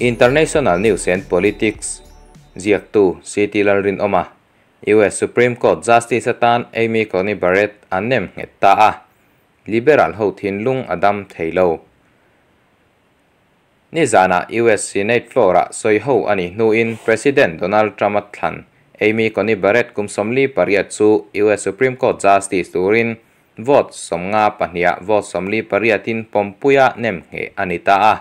International News and Politics Diak tu City Lalrin Oma s Supreme Court Justice Atan Amy Coney Barrett Annem Ngeta A Liberal Hậu Thiên Lung Adam Thầy Lâu Ni U.S. Senate Flora ah Soi Hậu Ani Nuin President Donald Trump Atlan Amy Coney Barrett Kum Somli Pariat Su U.S. Supreme Court Justice Turin Vot Somnga Pahnia Vot Somli Pariatin Pompuya Nem Nge Anita A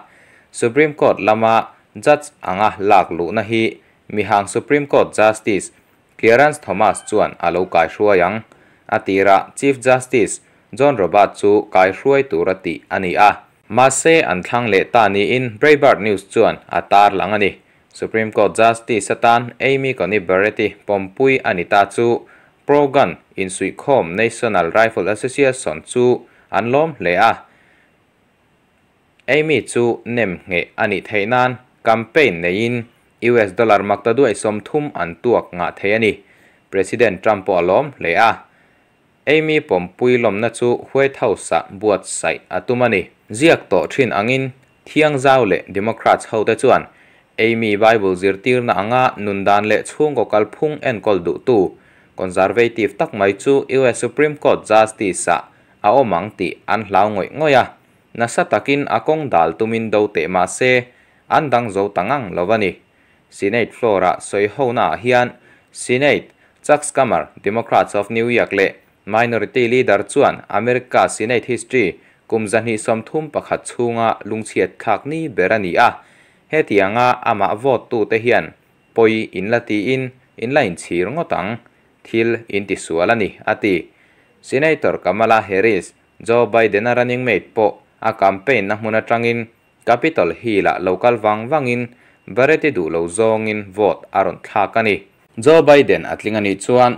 Supreme Court Lama judge anga lak lu na hi mihang supreme court justice Clarence thomas chuan alo kai hruaiang atira chief justice john robert chu kai hruai tur ati ani a mase an thlang le ta ni in breitbart news chuan atar lang ani supreme court justice atan amy connie barretti pompui anita chu pro gun in sui khom national rifle association chu an lom le a amy chu nem nge ani theinan campaign in US dollar mặc makta du som ăn an tuak nga theyani president Trump po alom le a Amy Pompui lom na chu huai thau sa buat sai atumani tổ to thin angin thiêng zau lệ democrats hậu ta chuan Amy Bible zirtir na anga nundan le chung ko phung en kol du tu conservative tak máy chu US Supreme Court justice sa a omang ti an hlau ngoi ngoya nasa takin akong dal tumin do te ma se an dang zo tangang lovani senate floor a soihona hian senate chucks kamar democrats of new york le minority leader chuan america senate history kumzani somthum pakhat chunga lungchiat khakni berani a hetianga ama vote tu te hian poi inlati in inlain chhirngo tang thil inti sualani ati senator kamala harris joe biden a running mate po a campaign na hmuna tangin capital hi la local wang wangin barete du lo zongin vote aron thakani Joe Biden atlingani chuan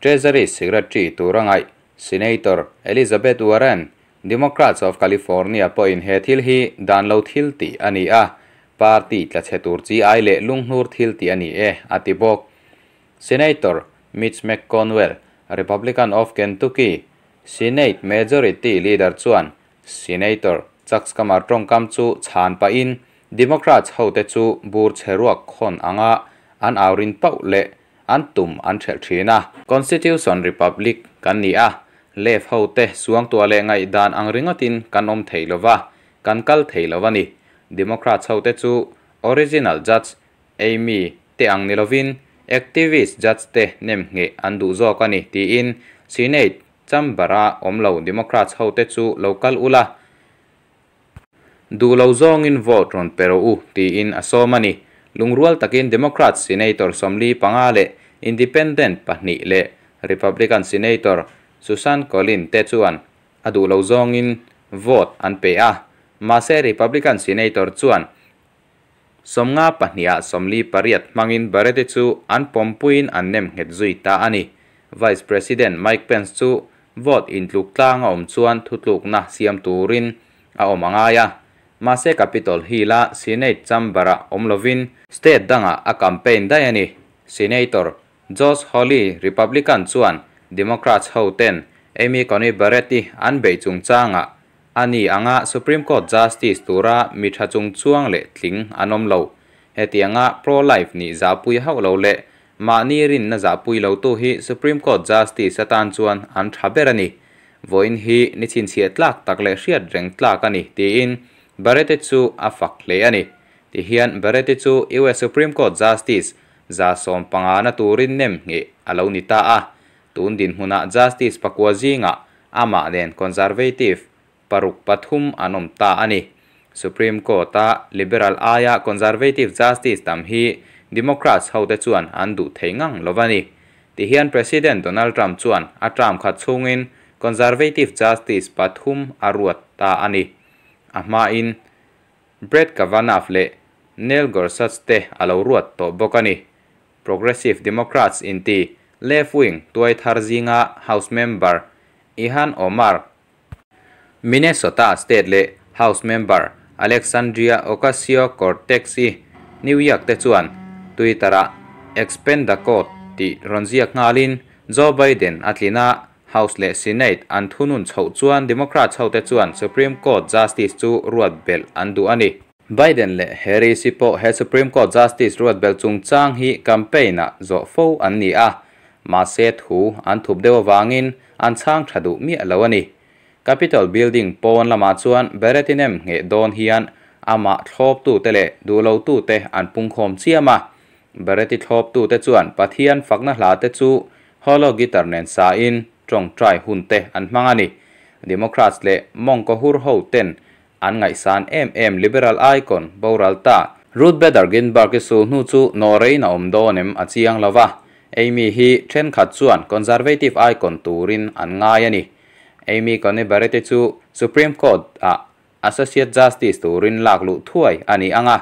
Treasury Secretary turangai Senator Elizabeth Warren Democrats of California poin in he thil hi thil ti ani a party tla chetur chi ai le lungnur thil ti ani e atibok Senator Mitch McConnell Republican of Kentucky Senate Majority Leader chuan Senator chắc cả mà trong cam chu chan pa in Democrat hậu te chu bur cheruak khon anga an aurin pau lệ an tum an thel thina Constitution Republic kan ni a lef hậu te suang tua le ngai dan ang ringotin kan om theilova kan kal theilova ni Democrat hậu te chu original judge Amy te ang nilovin activist judge te nem nge an du zo ka ti in Senate chambara omlo Democrat hậu te chu local ula Dulaw zongin vote ron pero u uh, tiin asomani. Lungrual takin Democrat Senator Somli Pangale, Independent pahni Republican Senator Susan Colin Techuan. Adulaw zongin vote an PA. Mase Republican Senator Chuan. Somnga pahniya somli pariat mangin barete chu an pompuin an nem het zui ta ani. Vice President Mike Pence chu vote in tluk tlang om chuan thutluk na siam turin a omangaya. masei capital hi la senate จ h a บาร r a om lovin state dang a c a m p a e g n dai ani senator joe hallie republican chuan democrats hauten emi k o n i bareti an be c h u n g c h a n g a ani anga p r e m e c o r t j u s t i e tura mithachung chuang le tling anomlo heti anga pro life ni zapui h a l a w l e ma ni rin na zapui lo tu hi supreme court justice atan chuan an t h a b e r n i voin hi nichin c h i e lak tak le h i reng tak ani tein berete chu a fak hle ani ti hian berete US Supreme Court Justice zasom pangana turin nem nghe alo ni ta a tun din huna justice nga ama den conservative paruk pathum anom ta ani supreme court ta liberal aya conservative justice tam hi democrats hote chuan an du ngang lovani thì hiện president donald trump chuan a tram kha chungin conservative justice pathum aruat ta ani amain Brett Kavanaugh le Neil Gorsuch te alo ruat to bokani Progressive Democrats in ti left wing tuai tharzinga House member Ihan Omar Minnesota state le House member Alexandria Ocasio-Cortez i New York te chuan tui tara expand the court ti ronziak ngalin Joe Biden atlina housele senate anthunun chho chuan democrat chautechuan supreme court justice chu r u a d bell andu ani biden le h a r r y s i p o he supreme court justice r u a d bell chungchang hi campaign a zo fo an nia mase thu anthup dewaangin an chang thadu mi a lawani capital building pon lama chuan beretinem nge don hian ama t h o p tu te le dulautu te an pungkhom chiama bereti t h o p tu te chuan pathian fakna hla te chu holo g i t a r n e n sa in จงใจหุ่นเตอันมังอันนี้ดโมครสเล่มองก็หูร์โฮเตนอันไงสานเอ็มเอ็มลิเบอรัลไอคอนบอรัลตารูดเบดาร์กินบาร์กิสูนูจูนอเรนอมโดนิมอาจียงลาวาเอมีฮีเชนขัดส่วนคอนเซอร์เวทีฟไอคอนตูรินอันง่ายนี่เอมีคนเนบริเตจูสุพรีมคอร์ดอ่ะอ s ส o c i a t e j u s ส i c ตูรินลากลุถ้วยอันนี้อ่ะ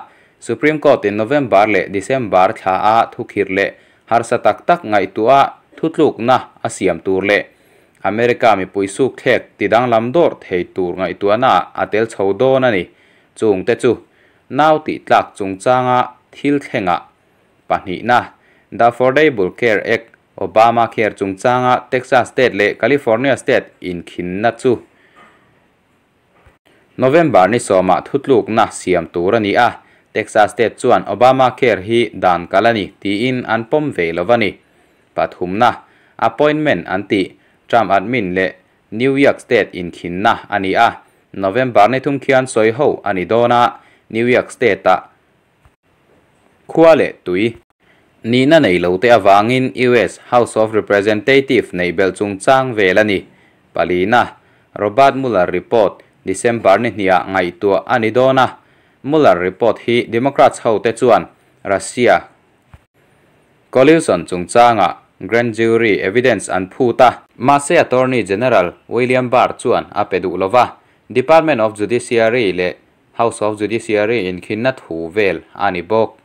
Supreme Court in n o v e m b e ซ le December t า a a t h ร k i r le har sa t ตัก a k ngai tua t h u t l u ะอา a ย i a m t u เล่ America mi puisuk thek tidang lamdor thei tur ngai tuana atel chhodon ani chung te chu nau ti tlak chung changa thil thenga pahni na the affordable care act obama care chung changa texas state le california state in khin na chu november ni soma thutluk na siam tur ani a texas state chuan obama care hi dan kalani ti in an pom ve lovani pathum na appointment anti tram admin le New York State in khin na ani a November ne thum khian soi ho ani dona New York State ta khua le tui ni na nei lo te awangin US House of Representative nei bel chung chang ve la ni palina Robert Mueller report December ni hnia ngai tua ani dona Mueller report hi Democrats ho te chuan Russia collusion chung changa grand jury evidence an phuta mase attorney general william barr chuan a pedu lova department of judiciary le house of judiciary in khinna thu vel ani bok